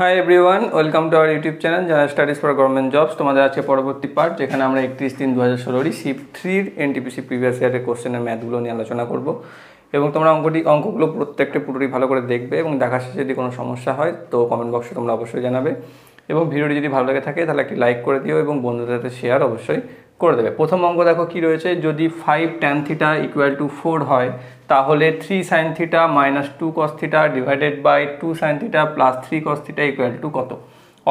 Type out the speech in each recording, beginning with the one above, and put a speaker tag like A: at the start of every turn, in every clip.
A: high everyone welcome to our YouTube channel যারা studies for government jobs তোমাদের আছে পরবর্তী পার্ট যেখানে আমরা একত্রিশ তিন দু হাজার ষোলোরই সিপ থ্রির এনটিপিসি প্রিভিয়াস ইয়ারের কোশ্চেনের ম্যাথগুলো নিয়ে আলোচনা করব এবং তোমরা অঙ্কটি অঙ্কগুলো প্রত্যেকটা পুরোটি ভালো করে দেখবে এবং দেখা শেষে যদি কোনো সমস্যা হয় তো কমেন্ট বক্সে তোমরা অবশ্যই জানাবে এবং ভিডিওটি যদি ভালো লাগে থাকে তাহলে একটি লাইক করে দিও এবং বন্ধুদের সাথে শেয়ার অবশ্যই করে দেবে প্রথম অঙ্ক দেখো কি রয়েছে যদি five tan theta equal to four হয় তাহলে three sine theta minus two cos theta divided by two sine theta plus three cos theta equal to কত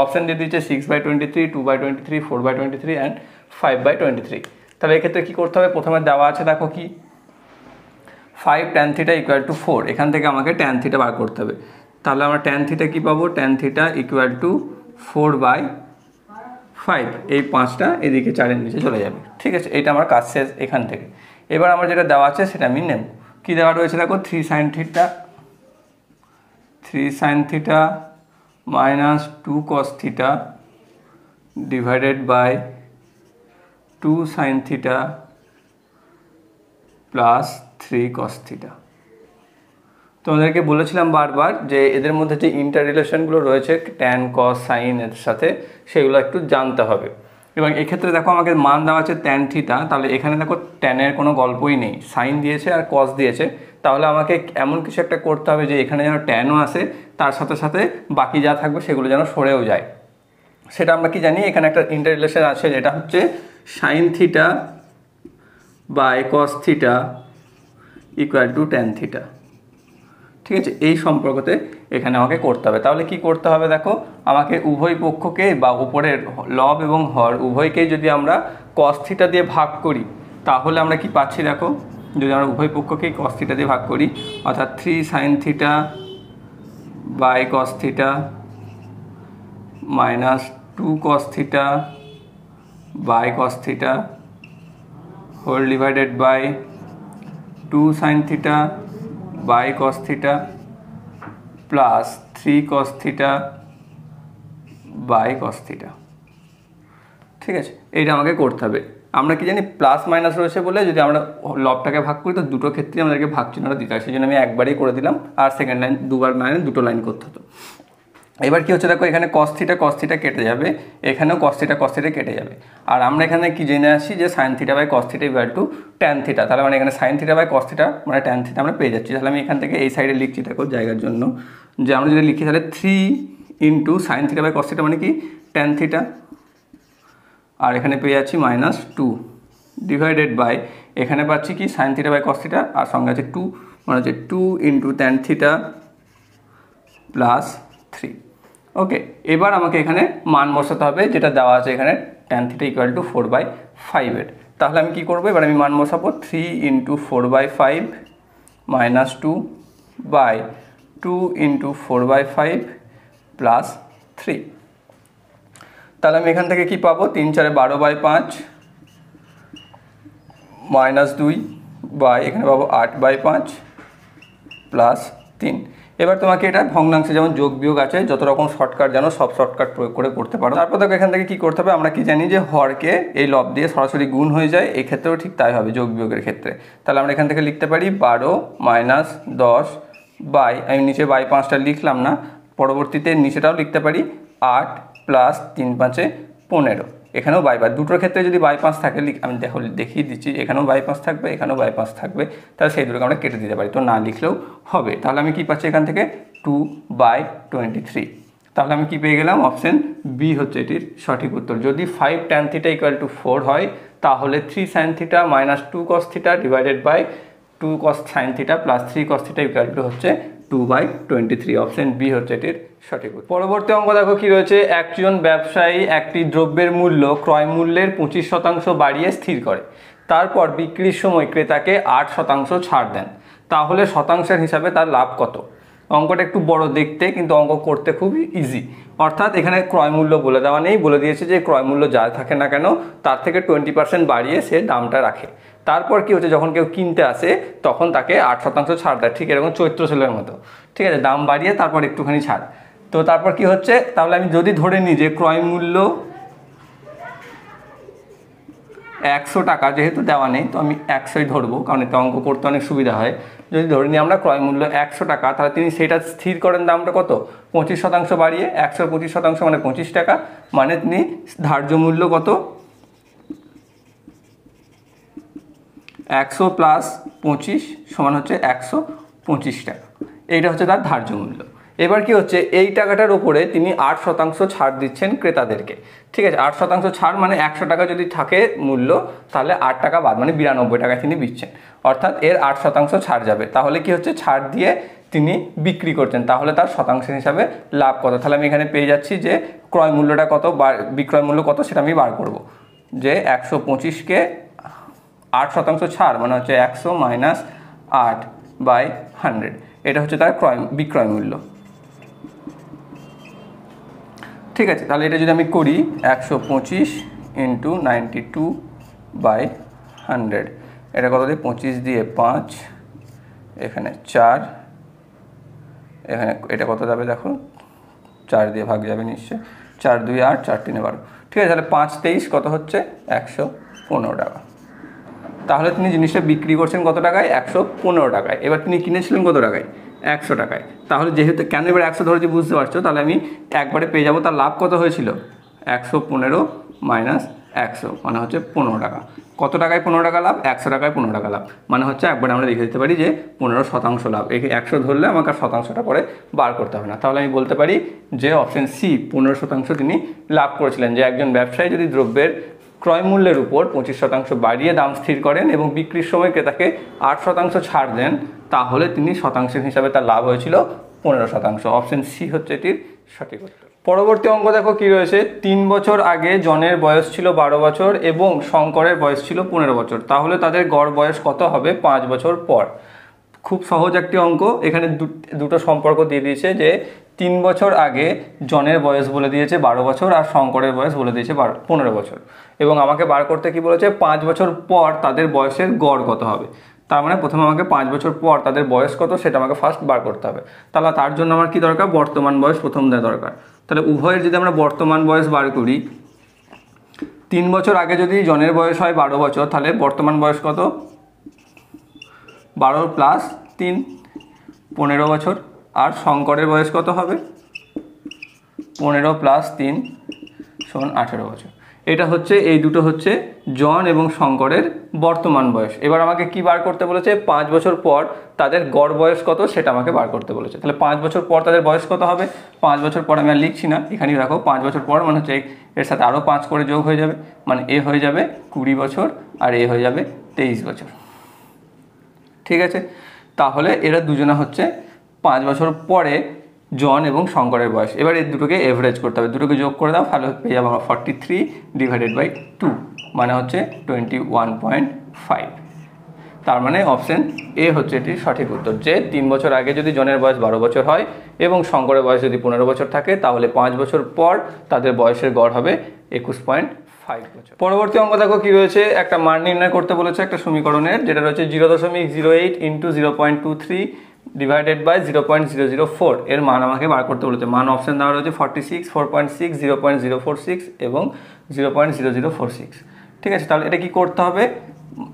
A: অপশান দিয়ে দিচ্ছে six by twenty three two by twenty three four by twenty three and five by twenty three তাহলে এক্ষেত্রে কী করতে হবে প্রথমে দেওয়া আছে দেখো কি five tan theta equal to four এখান থেকে আমাকে ট্যান থিটা বার করতে হবে তাহলে আমরা ট্যান থিটা কী পাবো tan theta equal to four by five এই পাঁচটা এদিকে চারের নিচে চলে যাবে ঠিক আছে এটা আমার কাজ শেষ এখান থেকে এবার আমার যেটা দেওয়া আছে সেটা আমি নেব কী দেওয়া রয়েছে দেখো three sine theta three sine theta minus two cos theta divided by two sine theta plus three cos theta তোমাদেরকে বলেছিলাম বারবার যে এদের মধ্যে যে ইন্টার রিলেশনগুলো রয়েছে ট্যান কস সাইন এর সাথে সেগুলো একটু জানতে হবে এবং এক্ষেত্রে দেখো আমাকে মান দেওয়া আছে ট্যান থিটা তাহলে এখানে দেখো ট্যানের কোনো গল্পই নেই সাইন দিয়েছে আর কস দিয়েছে তাহলে আমাকে এমন কিছু একটা করতে হবে যে এখানে যেন ট্যানও আসে তার সাথে সাথে বাকি যা থাকবে সেগুলো যেন সরেও যায় সেটা আমরা কি জানি এখানে একটা ইন্টারলেশন আছে যেটা হচ্ছে sine theta by cos theta equal to tan theta ঠিক আছে এই সম্পর্কতে এখানে আমাকে করতে হবে তাহলে কি করতে হবে দেখো আমাকে উভয় পক্ষকে বা উপরের লব এবং হর উভয়কেই যদি আমরা কস্থিটা দিয়ে ভাগ করি তাহলে আমরা কি পাচ্ছি দেখো যদি আমরা উভয় পক্ষকেই কস্থিটা দিয়ে ভাগ করি অর্থাৎ three sine theta by cos theta minus two cos theta by cos theta whole divided by two sine theta by cos plus three cos theta by cos ঠিক আছে এইটা আমাকে করতে হবে আমরা কি জানি প্লাস মাইনাস রয়েছে বলে যদি আমরা লবটাকে ভাগ করি তো দুটো ক্ষেত্রে আমাদেরকে ভাগ চিহ্নটা দিতে হয় সেই জন্য আমি একবারই করে দিলাম আর সেকেন্ড লাইন দুবার লাইনে দুটো লাইন করতে হতো এবার কি হচ্ছে দেখো এখানে কস্থিটা কস্থিটা কেটে যাবে এখানেও কস্থিটা কস্থিটা কেটে যাবে আর আমরা এখানে কি জেনে আসি যে sine theta by cos theta equal to tan theta তাহলে মানে এখানে সাইন থিটা বাই কস্থিটা মানে ট্যান থিটা আমরা পেয়ে যাচ্ছি তাহলে আমি এখান থেকে এই সাইডে লিখছি দেখো জায়গার জন্য যে আমরা যদি লিখি তাহলে three into sine theta by cos theta মানে কি ট্যান থিটা আর এখানে পেয়ে যাচ্ছি মাইনাস টু ডিভাইডেড বাই এখানে পাচ্ছি কি সাইন থিটা বাই কস্থিটা আর সঙ্গে আছে টু মানে হচ্ছে two into tan theta plus three okay এবার আমাকে এখানে মান বসাতে হবে যেটা দেওয়া আছে এখানে tan theta equal to four by ফাইভের তাহলে আমি কি করবো এবার আমি মান বসাবো three into four by five minus two by two into four by five plus three তাহলে আমি এখান থেকে কি পাবো তিন চারে বারো বাই পাঁচ মাইনাস দুই বাই এখানে পাবো আট বাই পাঁচ প্লাস তিন এবার তোমাকে এটা ভগ্নাংশে যেমন যোগ বিয়োগ আছে যত রকম শর্টকাট জানো সব শর্টকাট প্রয়োগ করে করতে পারো তারপর তোকে এখান থেকে কি করতে হবে আমরা কি জানি যে হরকে এই লব দিয়ে সরাসরি গুণ হয়ে যায় এক্ষেত্রেও ঠিক তাই হবে যোগ বিয়োগের ক্ষেত্রে তাহলে আমরা এখান থেকে লিখতে পারি বারো মাইনাস দশ বাই আমি নিচে বাই পাঁচটা লিখলাম না পরবর্তীতে নিচেটাও লিখতে পারি আট প্লাস তিন পাঁচে পনেরো এখানেও বাইপাস দুটোর ক্ষেত্রে যদি বাইপাস থাকে আমি দেখো দেখিয়ে দিচ্ছি এখানেও বাইপাস থাকবে এখানেও বাইপাস থাকবে তাহলে সেই দুটোকে আমরা কেটে দিতে পারি তো না লিখলেও হবে তাহলে আমি কি পাচ্ছি এখান থেকে টু বাই টোয়েন্টি থ্রি তাহলে আমি কী পেয়ে গেলাম অপশন বি হচ্ছে এটির সঠিক উত্তর যদি five tan theta equal to four হয় তাহলে three sine theta minus two cos theta divided by two cos sine theta plus three cos theta equal to হচ্ছে two by twenty three option B হচ্ছে এটির সঠিক পরবর্তী অঙ্ক দেখো কি রয়েছে একজন ব্যবসায়ী একটি দ্রব্যের মূল্য ক্রয় মূল্যের পঁচিশ শতাংশ বাড়িয়ে স্থির করে তারপর বিক্রির সময় ক্রেতাকে আট শতাংশ ছাড় দেন তাহলে শতাংশের হিসাবে তার লাভ কত অঙ্কটা একটু বড় দেখতে কিন্তু অঙ্ক করতে খুবই ইজি অর্থাৎ এখানে ক্রয়মূল্য বলে দেওয়া নেই বলে দিয়েছে যে ক্রয়মূল্য যা থাকে না কেন তার থেকে টোয়েন্টি পার্সেন্ট বাড়িয়ে সে দামটা রাখে তারপর কি হচ্ছে যখন কেউ কিনতে আসে তখন তাকে আট শতাংশ ছাড় দেয় ঠিক এরকম চৈত্র সেলের মতো ঠিক আছে দাম বাড়িয়ে তারপর একটুখানি ছাড় তো তারপর কি হচ্ছে তাহলে আমি যদি ধরে নিই যে ক্রয় মূল্য একশো টাকা যেহেতু দেওয়া নেই তো আমি একশোই ধরবো কারণ এতে অঙ্ক করতে অনেক সুবিধা হয় যদি ধরে নিই আমরা ক্রয় মূল্য একশো টাকা তাহলে তিনি সেটা স্থির করেন দামটা কত পঁচিশ শতাংশ বাড়িয়ে একশো পঁচিশ শতাংশ মানে পঁচিশ টাকা মানে তিনি ধার্য মূল্য কত একশো প্লাস পঁচিশ সমান হচ্ছে একশো পঁচিশ টাকা এইটা হচ্ছে তার ধার্য মূল্য এবার কি হচ্ছে এই টাকাটার উপরে তিনি আট শতাংশ ছাড় দিচ্ছেন ক্রেতাদেরকে ঠিক আছে আট শতাংশ ছাড় মানে একশো টাকা যদি থাকে মূল্য তাহলে আট টাকা বাদ মানে বিরানব্বই টাকা তিনি দিচ্ছেন অর্থাৎ এর আট শতাংশ ছাড় যাবে তাহলে কি হচ্ছে ছাড় দিয়ে তিনি বিক্রি করছেন তাহলে তার শতাংশ হিসাবে লাভ কত তাহলে আমি এখানে পেয়ে যাচ্ছি যে ক্রয় মূল্যটা কত বা বিক্রয় মূল্য কত সেটা আমি বার করব যে একশো পঁচিশকে আট শতাংশ ছাড় মানে হচ্ছে একশো মাইনাস আট বাই হান্ড্রেড এটা হচ্ছে তার ক্রয় বিক্রয় মূল্য ঠিক আছে তাহলে এটা যদি আমি করি একশো পঁচিশ into ninety two by hundred এটা কত দিয়ে পঁচিশ দিয়ে পাঁচ এখানে চার এখানে এটা কত যাবে দেখো চার দিয়ে ভাগ যাবে নিশ্চয় চার দুই আট চার তিনে বারো ঠিক আছে তাহলে পাঁচ তেইশ কত হচ্ছে একশো পনেরো টাকা তাহলে তিনি জিনিসটা বিক্রি করছেন কত টাকায় একশো পনেরো টাকায় এবার তিনি কিনেছিলেন কত টাকায় একশো টাকায় তাহলে যেহেতু কেন এবার একশো ধরেছি বুঝতে পারছো তাহলে আমি একবারে পেয়ে যাবো তার লাভ কত হয়েছিল একশো পনেরো মাইনাস একশো মানে হচ্ছে পনেরো টাকা কত টাকায় পনেরো টাকা লাভ একশো টাকায় পনেরো টাকা লাভ মানে হচ্ছে একবারে আমরা লিখে দিতে পারি যে পনেরো শতাংশ লাভ এই একশো ধরলে আমাকে শতাংশটা পরে বার করতে হবে না তাহলে আমি বলতে পারি যে অপশন সি পনেরো শতাংশ তিনি লাভ করেছিলেন যে একজন ব্যবসায়ী যদি দ্রব্যের ক্রয় মূল্যের উপর পঁচিশ শতাংশ বাড়িয়ে দাম স্থির করেন এবং বিক্রির সময় ক্রেতাকে আট শতাংশ ছাড় দেন তাহলে তিনি শতাংশের হিসাবে তার লাভ হয়েছিল পনেরো শতাংশ অপশন সি হচ্ছে এটির সঠিক উত্তর পরবর্তী অঙ্ক দেখো কি রয়েছে তিন বছর আগে জনের বয়স ছিল বারো বছর এবং শঙ্করের বয়স ছিল পনেরো বছর তাহলে তাদের গড় বয়স কত হবে পাঁচ বছর পর খুব সহজ একটি অঙ্ক এখানে দুটো সম্পর্ক দিয়ে দিয়েছে যে তিন বছর আগে জনের বয়স বলে দিয়েছে বারো বছর আর শঙ্করের বয়স বলে দিয়েছে বারো পনেরো বছর এবং আমাকে বার করতে কি বলেছে পাঁচ বছর পর তাদের বয়সের গড় কত হবে তার মানে প্রথমে আমাকে পাঁচ বছর পর তাদের বয়স কত সেটা আমাকে ফার্স্ট বার করতে হবে তাহলে তার জন্য আমার কি দরকার বর্তমান বয়স প্রথম দেওয়া দরকার তাহলে উভয়ের যদি আমরা বর্তমান বয়স বার করি তিন বছর আগে যদি জনের বয়স হয় বারো বছর তাহলে বর্তমান বয়স কত বারো প্লাস তিন পনেরো বছর আর শঙ্করের বয়স কত হবে পনেরো প্লাস তিন শোন আঠেরো বছর এটা হচ্ছে এই দুটো হচ্ছে জন এবং শঙ্করের বর্তমান বয়স এবার আমাকে কি বার করতে বলেছে পাঁচ বছর পর তাদের গড় বয়স কত সেটা আমাকে বার করতে বলেছে তাহলে পাঁচ বছর পর তাদের বয়স কত হবে পাঁচ বছর পর আমি আর লিখছি না এখানেই রাখো পাঁচ বছর পর মানে হচ্ছে এর সাথে আরও পাঁচ করে যোগ হয়ে যাবে মানে এ হয়ে যাবে কুড়ি বছর আর এ হয়ে যাবে তেইশ বছর ঠিক আছে তাহলে এরা দুজনা হচ্ছে পাঁচ বছর পরে জন এবং শঙ্করের বয়স এবার এই দুটোকে এভারেজ করতে হবে দুটোকে যোগ করে দাও তাহলে পেয়ে যাবো আমরা forty three divided by two মানে হচ্ছে টোয়েন্টি ওয়ান পয়েন্ট ফাইভ তার মানে অপশন এ হচ্ছে এটির সঠিক উত্তর যে তিন বছর আগে যদি জনের বয়স বারো বছর হয় এবং শঙ্করের বয়স যদি পনেরো বছর থাকে তাহলে পাঁচ বছর পর তাদের বয়সের গড় হবে একুশ পয়েন্ট ফাইভ বছর পরবর্তী অঙ্ক দেখো কী রয়েছে একটা মান নির্ণয় করতে বলেছে একটা সমীকরণের যেটা রয়েছে জিরো দশমিক zero eight into zero point two three divided by zero point zero zero four এর মান আমাকে বার করতে বলেছে মান অপশান দেওয়া রয়েছে forty six four point six zero point zero four six এবং zero point zero zero four six ঠিক আছে তাহলে এটা কী করতে হবে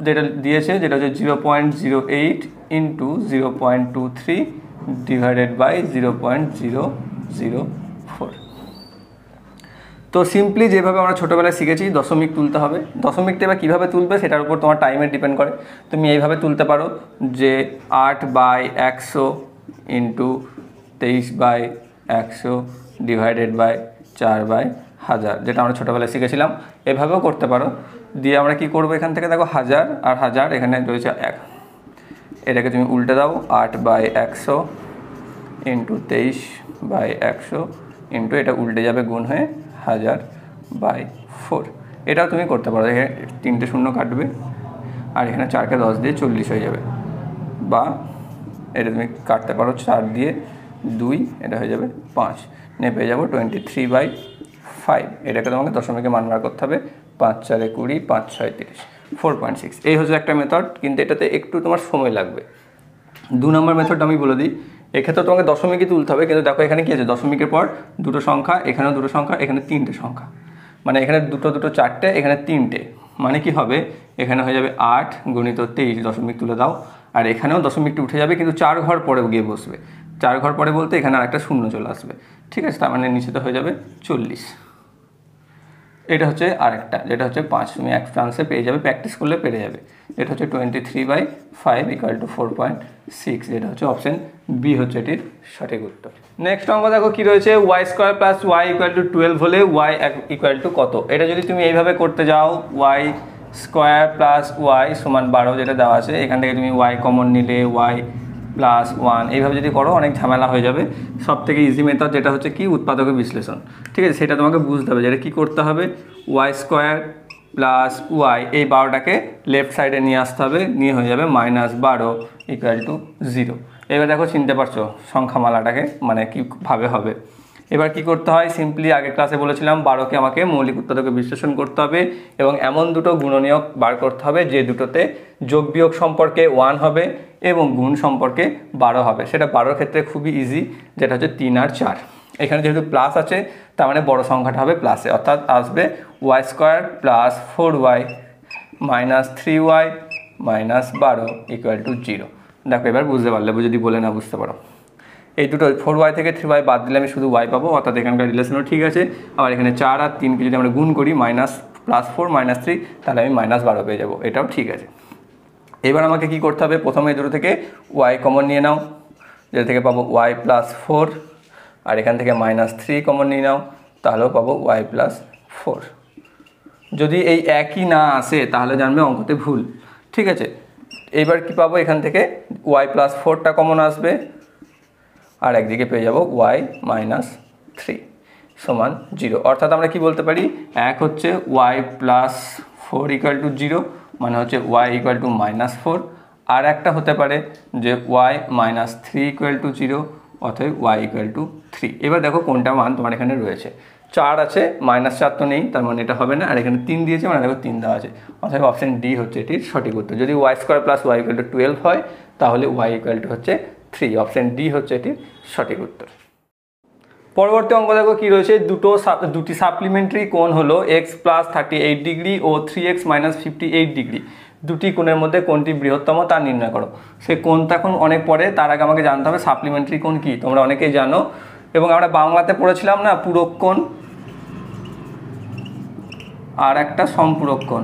A: যেটা দিয়েছে যেটা হচ্ছে zero point zero eight into zero point two three divided by zero point zero zero তো সিম্পলি যেভাবে আমরা ছোটোবেলায় শিখেছি দশমিক তুলতে হবে দশমিকটা এবার কীভাবে তুলবে সেটার উপর তোমার টাইমের ডিপেন্ড করে তুমি এইভাবে তুলতে পারো যে আট বাই একশো ইন্টু তেইশ বাই একশো ডিভাইডেড বাই চার বাই হাজার যেটা আমরা ছোটোবেলায় শিখেছিলাম এভাবেও করতে পারো দিয়ে আমরা কি করবো এখান থেকে দেখো হাজার আর হাজার এখানে রয়েছে এক এটাকে তুমি উল্টে দাও আট বাই একশো ইন্টু তেইশ বাই একশো ইন্টু এটা উল্টে যাবে গুণ হয়ে হাজার বাই ফোর এটাও তুমি করতে পারো এখানে তিনটে শূন্য কাটবে আর এখানে চারকে দশ দিয়ে চল্লিশ হয়ে যাবে বা এটা তুমি কাটতে পারো চার দিয়ে দুই এটা হয়ে যাবে পাঁচ নিয়ে পেয়ে যাবো টোয়েন্টি থ্রি বাই ফাইভ এটাকে তোমাকে দশমিকে মানবার করতে হবে পাঁচ চারে কুড়ি পাঁচ ছয় তিরিশ ফোর পয়েন্ট সিক্স এই হচ্ছে একটা মেথড কিন্তু এটাতে একটু তোমার সময় লাগবে দু নম্বর মেথড আমি বলে দিই এক্ষেত্রে তোমাকে দশমিকই তুলতে হবে কিন্তু দেখো এখানে কী আছে দশমিকের পর দুটো সংখ্যা এখানেও দুটো সংখ্যা এখানে তিনটে সংখ্যা মানে এখানে দুটো দুটো চারটে এখানে তিনটে মানে কি হবে এখানে হয়ে যাবে আট গণিত তেইশ দশমিক তুলে দাও আর এখানেও দশমিকটি উঠে যাবে কিন্তু চার ঘর পরে গিয়ে বসবে চার ঘর পরে বলতে এখানে আরেকটা শূন্য চলে আসবে ঠিক আছে তার মানে নিশ্চিত হয়ে যাবে চল্লিশ এটা হচ্ছে আরেকটা যেটা হচ্ছে পাঁচ তুমি এক চান্সে পেয়ে যাবে প্র্যাকটিস করলে পেরে যাবে যেটা হচ্ছে twenty three by five equal to four point six যেটা হচ্ছে অপশান বি হচ্ছে এটির সঠিক উত্তর নেক্সট অঙ্ক দেখো কী রয়েছে Y square plus Y equal to twelve হলে ওয়াই ইকুয়াল টু কত এটা যদি তুমি এইভাবে করতে যাও ওয়াই স্কোয়ার প্লাস ওয়াই সমান বারো যেটা দেওয়া আছে এখান থেকে তুমি ওয়াই কমন নিলে ওয়াই প্লাস ওয়ান এইভাবে যদি করো অনেক ঝামেলা হয়ে যাবে সব থেকে ইজি মেথড যেটা হচ্ছে কি উৎপাদকের বিশ্লেষণ ঠিক আছে সেটা তোমাকে বুঝতে হবে যেটা কী করতে হবে ওয়াই স্কোয়ার প্লাস ওয়াই এই বারোটাকে লেফট সাইডে নিয়ে আসতে হবে নিয়ে হয়ে যাবে মাইনাস বারো ইকুয়াল টু জিরো এবার দেখো চিনতে পারছো সংখ্যামালাটাকে মানে কীভাবে হবে এবার কি করতে হয় সিম্পলি আগে ক্লাসে বলেছিলাম বারোকে আমাকে মৌলিক উত্তরকে বিশ্লেষণ করতে হবে এবং এমন দুটো গুণনীয়ক বার করতে হবে যে দুটোতে যোগ বিয়োগ সম্পর্কে ওয়ান হবে এবং গুণ সম্পর্কে বারো হবে সেটা বারোর ক্ষেত্রে খুবই ইজি যেটা হচ্ছে তিন আর চার এখানে যেহেতু প্লাস আছে তার মানে বড় সংখ্যাটা হবে প্লাসে অর্থাৎ আসবে Y square plus four Y minus three Y minus বারো ইকুয়াল টু জিরো দেখো এবার বুঝতে পারলে যদি বলে না বুঝতে পারো এই দুটো ফোর ওয়াই থেকে থ্রি ওয়াই বাদ দিলে আমি শুধু ওয়াই পাবো অর্থাৎ এখানকার রিলেশনও ঠিক আছে আবার এখানে চার আর তিনকে যদি আমরা গুণ করি minus plus four minus three তাহলে আমি মাইনাস বারো পেয়ে যাবো এটাও ঠিক আছে এবার আমাকে কি করতে হবে প্রথমে এই দুটো থেকে ওয়াই কমন নিয়ে নাও যেটা থেকে পাবো ওয়াই প্লাস ফোর আর এখান থেকে মাইনাস থ্রি কমন নিয়ে নাও তাহলেও পাবো ওয়াই প্লাস ফোর যদি এই একই না আসে তাহলে জানবে অঙ্কতে ভুল ঠিক আছে এইবার কি পাবো এখান থেকে ওয়াই প্লাস ফোরটা কমন আসবে আর একদিকে পেয়ে যাব ওয়াই মাইনাস থ্রি সমান জিরো অর্থাৎ আমরা কি বলতে পারি এক হচ্ছে Y plus four equal to zero মানে হচ্ছে Y equal to minus four আর একটা হতে পারে যে Y minus three equal to zero অতএব ওয়াই ইকুয়াল টু থ্রি এবার দেখো কোনটা মান তোমার এখানে রয়েছে চার আছে মাইনাস চার তো নেই তার মানে এটা হবে না আর এখানে তিন দিয়েছে মানে দেখো তিন দেওয়া আছে অথবা অপশান ডি হচ্ছে এটির সঠিক উত্তর যদি Y square plus Y equal to twelve হয় তাহলে ওয়াই ইকুয়াল টু হচ্ছে থ্রি অপশান ডি হচ্ছে এটির সঠিক উত্তর পরবর্তী অঙ্ক দেখো কী রয়েছে দুটো দুটি সাপ্লিমেন্টারি কোন হলো X plus thirty eight degree ও three X minus fifty eight degree দুটি কোণের মধ্যে কোনটি বৃহত্তম তা নির্ণয় করো সে কোণটা এখন অনেক পরে তার আগে আমাকে জানতে হবে সাপ্লিমেন্টারি কোণ কী তোমরা অনেকেই জানো এবং আমরা বাংলাতে পড়েছিলাম না পূরক কোণ আর একটা সম্পূরক কোণ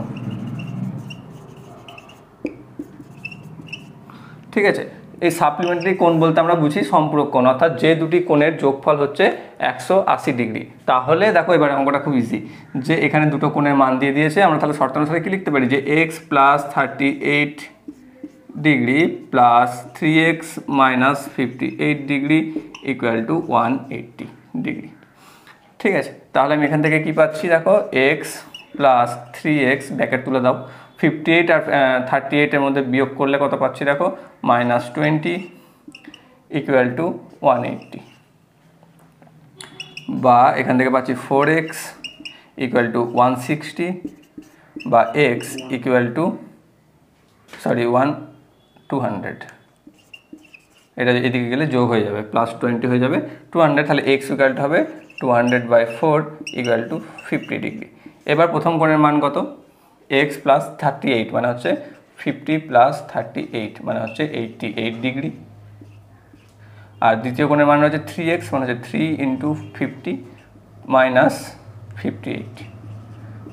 A: ঠিক আছে এই সাপ্লিমেন্টারি কোণ বলতে আমরা বুঝি সম্পূরক কোণ অর্থাৎ যে দুটি কোণের যোগফল হচ্ছে একশো আশি ডিগ্রি তাহলে দেখো এবার অঙ্কটা খুব ইজি যে এখানে দুটো কোণের মান দিয়ে দিয়েছে আমরা তাহলে শর্তানুসারে কি লিখতে পারি যে X plus thirty eight degree plus three X minus fifty eight degree equal to one eighty degree ঠিক আছে তাহলে আমি এখান থেকে কি পাচ্ছি দেখো X plus three X bracket তুলে দাও ফিফটি এইট আর থার্টি এইটের মধ্যে বিয়োগ করলে কত পাচ্ছি দেখো minus twenty equal to one eighty বা এখান থেকে পাচ্ছি four X equal to one sixty বা X equal to sorry one two hundred এটা এদিকে গেলে যোগ হয়ে যাবে প্লাস টোয়েন্টি হয়ে যাবে টু হান্ড্রেড তাহলে এক্স ইকুয়াল টু হবে two hundred by four equal to fifty degree এবার প্রথম কোণের মান কত এক্স প্লাস থার্টি এইট মানে হচ্ছে ফিফটি প্লাস থার্টি এইট মানে হচ্ছে এইটটি এইট ডিগ্রি আর দ্বিতীয় কোণের মান হচ্ছে থ্রি এক্স মানে হচ্ছে three into fifty minus fifty eight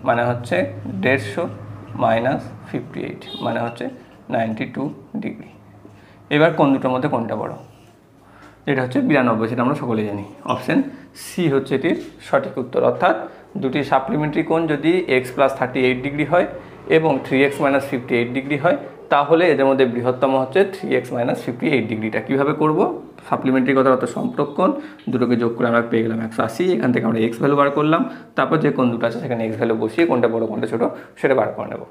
A: মানে হচ্ছে দেড়শো মাইনাস ফিফটি এইট মানে হচ্ছে নাইনটি টু ডিগ্রি এবার কোন দুটোর মধ্যে কোনটা বড় এটা হচ্ছে বিরানব্বই সেটা আমরা সকলে জানি অপশান সি হচ্ছে এটির সঠিক উত্তর অর্থাৎ দুটি সাপ্লিমেন্টারি কোণ যদি X plus thirty eight degree হয় এবং three X minus fifty eight degree হয় তাহলে এদের মধ্যে বৃহত্তম হচ্ছে three X minus fifty eight ডিগ্রিটা কীভাবে করবো সাপ্লিমেন্টারি কথা অত সম্পর্কণ দুটোকে যোগ করে আমরা পেয়ে গেলাম একশো আশি এখান থেকে আমরা এক্স ভ্যালু বার করলাম তারপর যে কোন দুটো আছে সেখানে এক্স ভ্যালু বসিয়ে কোনটা বড় কোনটা ছোটো সেটা বার করে নেবো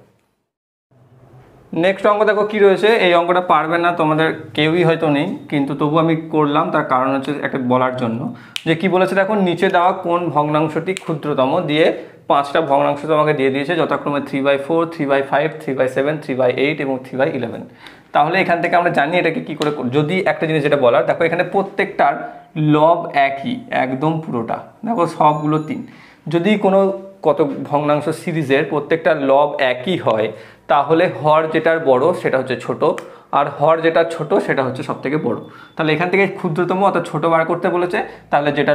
A: নেক্সট অঙ্ক দেখো কী রয়েছে এই অঙ্কটা পারবে না তোমাদের কেউই হয়তো নেই কিন্তু তবু আমি করলাম তার কারণ হচ্ছে একটা বলার জন্য যে কি বলেছে দেখো নিচে দেওয়া কোন ভগ্নাংশটি ক্ষুদ্রতম দিয়ে পাঁচটা ভগ্নাংশ তোমাকে দিয়ে দিয়েছে যথাক্রমে three by four three by five three by seven three by eight এবং থ্রি বাই ইলেভেন তাহলে এখান থেকে আমরা জানি এটাকে কী করে যদি একটা জিনিস যেটা বলার দেখো এখানে প্রত্যেকটার লব একই একদম পুরোটা দেখো সবগুলো তিন যদি কোনো কত ভগ্নাংশ সিরিজের প্রত্যেকটা লব একই হয় তাহলে হর যেটার বড় সেটা হচ্ছে ছোট আর হর যেটা ছোট সেটা হচ্ছে সব থেকে বড় তাহলে এখান থেকে ক্ষুদ্রতম অর্থাৎ ছোট বার করতে বলেছে তাহলে যেটা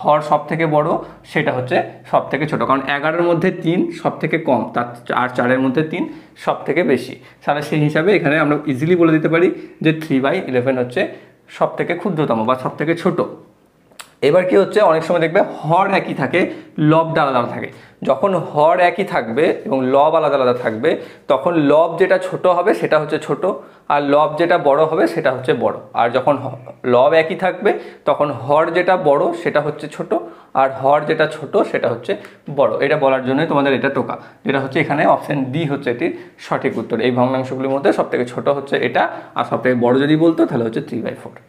A: হর সব থেকে বড় সেটা হচ্ছে সব থেকে ছোট কারণ এগারোর মধ্যে তিন সব থেকে কম তার আর চারের মধ্যে তিন সব থেকে বেশি তাহলে সেই হিসাবে এখানে আমরা ইজিলি বলে দিতে পারি যে থ্রি বাই ইলেভেন হচ্ছে সব থেকে ক্ষুদ্রতম বা সব থেকে ছোটো এবার কি হচ্ছে অনেক সময় দেখবে হর একই থাকে লবটা আলাদা আলাদা থাকে যখন হর একই থাকবে এবং লব আলাদা আলাদা থাকবে তখন লব যেটা ছোট হবে সেটা হচ্ছে ছোট আর লব যেটা বড় হবে সেটা হচ্ছে বড় আর যখন লব একই থাকবে তখন হর যেটা বড় সেটা হচ্ছে ছোট আর হর যেটা ছোট সেটা হচ্ছে বড় এটা বলার জন্যই তোমাদের এটা টোকা যেটা হচ্ছে এখানে অপশান ডি হচ্ছে এটির সঠিক উত্তর এই ভগ্নাংশগুলির মধ্যে সবথেকে ছোট হচ্ছে এটা আর সবথেকে বড় যদি বলতো তাহলে হচ্ছে থ্রি বাই ফোর